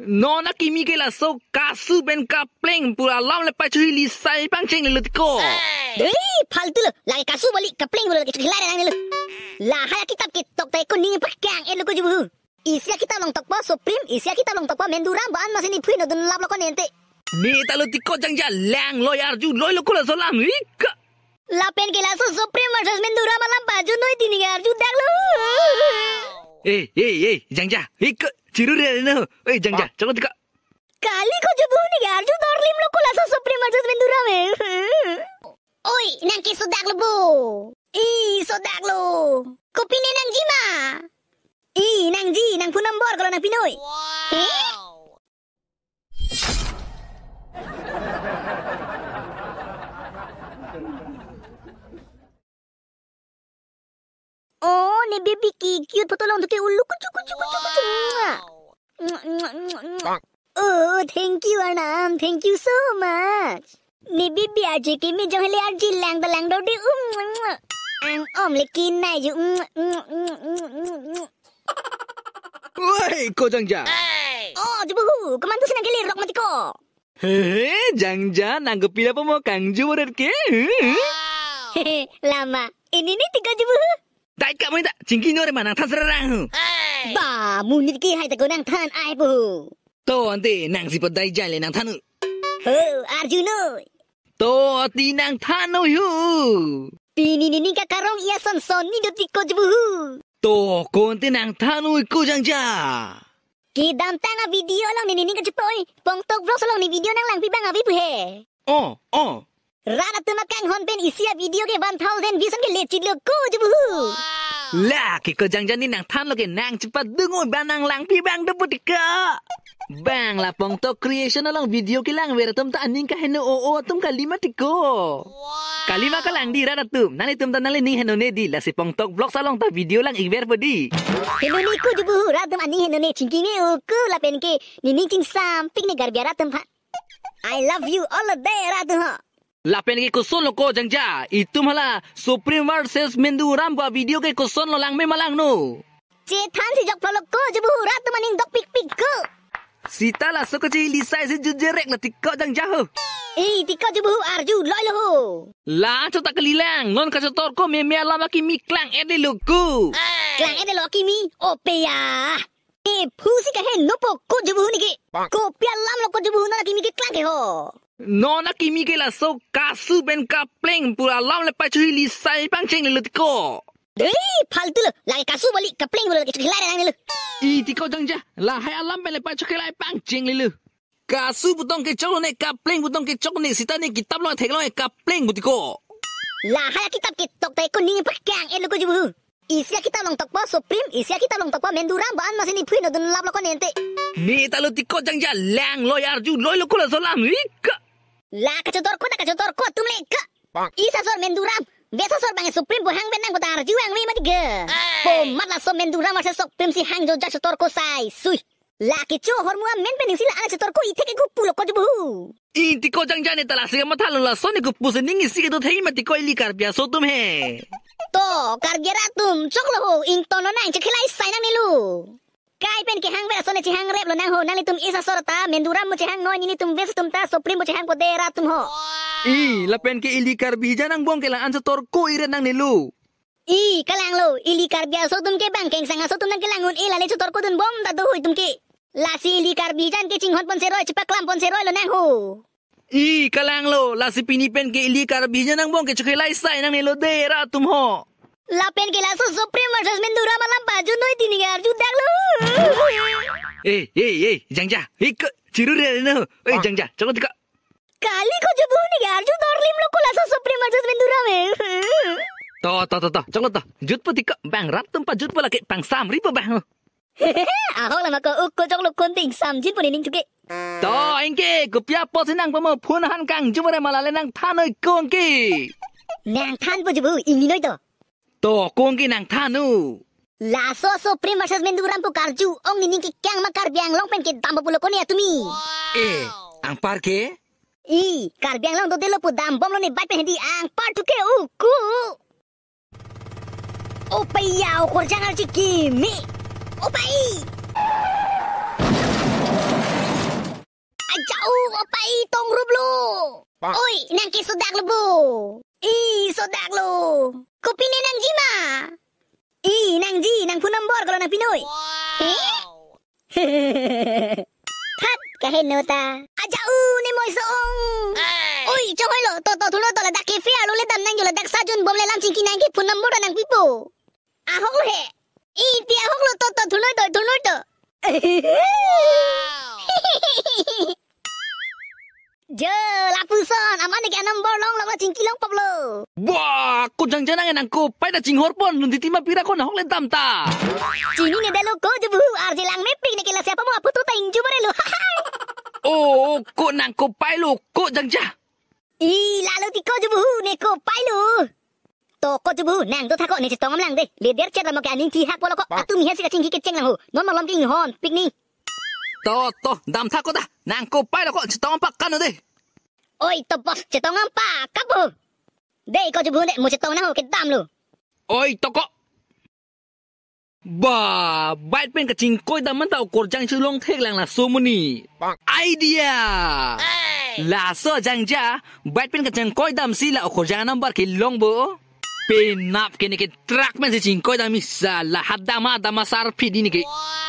Nona kimi ke so kasu ben kapling pura lom le pacu hili sai pang ceng le letiko. Hei, faltu le. Lah. Lagi kasu balik kapling pura lagi cekilai dan le. Lah, hala kitab ke tok teko ni pakang elu eh, ko jubuhu. Isya kita long tokpo supreme, isya kita long tokpo mendura baan masin ipuin no dun lap loko nente. Ni talo tiko jang ja lang loyar ju loy loko laso lam wika. Lapen ke so supreme versus mendura malam baju noy tini ngarju dak lo. Eh, eh, eh, jang ja, wika. ಚಿರುರಿ ಏಯ್ ಜಂಜ ಚಗೋತಿಕ ಕಾಲಿ ಕೊಜದು ಯಾರ್ ಜೊ ದೋರ್ಲಿಮ್ ಲೋ ಕೊಲಸ ಸುಪ್ರಿ ಮಜಸ್ ಬೆಂದುರಾವೆ ಓಯ್ ನಂಗೆ ಸುದ್ದಾಗ್ಲಬು ಈ ಸುದ್ದಾಗ್ಲು ಕುಪಿನೆ ನಂಜಿ ಮಾ ಈ ನಂಜಿ ನಂಗ್ ಪುನಂ ಬೋರ್ ಕೊಲ ನಂಗ್ ಪಿನೋಯ್ ni baby KQ tolong tukar ulu kucu kucu kucu kucu. Oh, thank you, Anam. Thank you so much. Ni baby aje ke mi jom helia aje lang belang do di um. Ang om lekin nai ju. Wei, ko jangja. Oh, jubu hu. Kaman tu senang kelir rok mati ko. Hehe, jangja nanggepi apa mau kangju berat ke? Hehe, lama. Ini ni tiga jubu hu. Dai kat mana tak? Cingki nore manang tan serang. Hey. Ba, munit ki hai tak nang tan ai bu. To ante nang si podai jan le nang tanu. Ho, Arjuno. To ti nang tanu hu. Tini ni ni ka karong ia son son ni do ti ko jbu hu. To ko ante nang tanu ko jang ja. Ki dam tan a video lang ni ni ka jpoi. Pong tok vlog lang ni video nang lang pi bang a vi bu he. Oh, oh. Ratunakang honten isia video ke 1000 bisan ke lecit lo kujubuhu. Lah, kiko jangjani nang tan lo ke nang cepat dungu banang lang pi bang debu dika. Bang lapong to creation along video kilang wera tum ta aning ka heno o o tum kalima tiko. Kalima ka lang di rara tum. Nani tum ta nali ning heno ne di la si pong tok vlog salong ta video lang iwer po di. Heno ni ku jubuhu rara tum aning heno ne chingki ne o ku la pen ke ni ning ching sam pik ne garbiara tum ha. I love you all the day rara tum ha lapen ki kuson lo ko jangja itu mala supreme world sales mendu ram bua video ke kuson lo lang me malang no je than si jok lo ko je bu rat maning dok pik pik ko sita la so kecil li sai si jerek la tikok jangja ho Eh tikok je bu arju loy lo ho la to tak kelilang non kasotor ko me me la ba ki miklang ede lo ko klang ede lo ki mi ope ya ए फूसी कहे नुपो ni जबुहु निगे को प्याल लाम लो को जबुहु ना लगी मिके क्लांगे हो นอนักกีมีเกลาโซกาสูเป็นกาเปล่งปุระล่อมและไปช่วยลิซไยปังเชงเลยติโกเฮ้ยพัลตุลลายกาสูบลิกาเปล่งบุระกาจขลายนังเลยอีติโกจังจ้ะลาให้อัลลัมเป็นเลยไปช่วยขลายปังเชงเลยลุกาสูบุตองเกจโลเนกาเปล่งบุตองเกจโลเนสิตาเนกิตับลอยเทกลอยกาเปล่งบุติโกลาให้กิตับกิตกแต่คนนี้ปักแกงเอลูกจูบูอี Isya k ิตาลงตกปะสุพรีมอี m e i s y ิตาลงตกปะเมนดูรามบ้านมาสิน masih ni pui nodun lap loko nente. Ni talu t i จังจ้ g แรงลอยอาร์จูลอยลูกคนละสลามวิกะ La kacau dor, kota kacau dor, kota tumle ke. Bang. Isa sor menduram, besa sor bangi supreme bu hang benang kota arju yang lima tiga. Bom, mata sor menduram masa supreme si hang jodja kacau dor ko sai, sui. La kacau hormua men bening sila ala kacau dor ko ite ke kupu lo kacau buhu. Inti ko jang jane tala sega mata lo la sone kupu se ningi sike do tehi mati ko ili karbia so tum he. To, kargera tum, cok lo ho, ing tono na ing cekila isai nang nilu. Kai pen ki hang vera sone chi hang rep lo nang ho nang tum isa sorata menduram mo chi hang noi ni tum ves tum ta soprim mo chi hang podera tum ho. I la pen ki ili karbi janang bong kela an sator ko ire nang ni lu. I kalang lo ili karbi so tum ke bang keng sanga so tum nang kelangun ila le sator ko tum bong ta do hoy tum ki. La si ili karbi jan ke ching hon pon seroi chi paklam pon seroi lo nang ho. I kalang lo la si pinipen ke ili karbi janang bong ke chukhelai sai nang ni lo dera tum ho. लपेन गेला सो supreme versus में दुरा मला बाजू नोई दिनी यार जू देखलो ए ए ए जंजा एक चिरु रे न ए जंजा चलो तिका काली को जबू नि यार जू दौड़ लिम लोग को लासो सुप्रीम वर्सेस में दुरा में तो तो तो तो चलो तो जुत पति का बैंग रात तुम पा जुत पला के पैंग साम रिप बैंग आहो ले मको उक को चोक लोग कोन दिन साम जिन पुनी निंग चुके तो इनके गुपिया पोसे नंग पमो फोन हन कांग जुबरे मला ले नंग थाने कोंगी नंग थान बुजबु इनी नोय तो to kongi nang tanu. La so so prim versus menduran pukarju ong nini ki kyang makar biang long pen ki tambo pulo koni atumi. Wow. Eh, ang parke? I, kar biang long do dilo pu dam bom lo ni bai pehendi ang par tuke uku. Upai ya ukur jangar ciki mi. Upai. Ajau, upai tong rublu. Oi, nang ki sudak lebu. I, sudak lebu. ko Pinay ng Jima! Inang G ng punombor ko ng Pinoy! Tat! kahen nota! Aja u ni moy soong! Oi, Chong hoy lo! To to thulo to la dak kefe alu le dam nang yo la dak sajun bom lam sing nang ki phone number nang pipo! Aho he! I Iti ahok lo to to thulo to thulo to! Je, lapu son. Amanda ke anam bor long lawa cingki long pablo. Wah, ko jang janang enang ko. Pai da cinghor pon. Nung ditima pira ko nahong lentam ta. Cini ni dalo ko je buhu. Arji lang mepik ni kila siapa mo apu tu ta inju bare lo. oh, ko nang ko pai lo. Ko jang jah. I, lalo ti ko je buhu. Ne ko pai lo. To ko je buhu. Nang do tako. Ne cita ngam lang de. Le der cer ramo lah, ke aning ti hak polo ko. Atu mihan si ka cinghi ke ceng lang ho. Non malam ke inghon. Pik ni. 또, 또, 남타코다! 난꼬 빨라고, 지똥 빡가는데! 오이, 또, 뻑, 지똥 빡까부! 내 이거 주부네, 무지똥 나오게 담루! 오이, 또, 꼬! বা বাইট পেন কাচিং কই দাম তাও কোরজাং চিলং থেক লাংলা সোমনি আইডিয়া লাস জাংজা বাইট পেন কাচিং কই দাম সিলা কোরজাং নাম্বার কি লংবো পেন নাপ কেনে কে ট্রাক মেন চিং কই দাম ইসা লা হাত দামা দামা সার ফিদি নিকে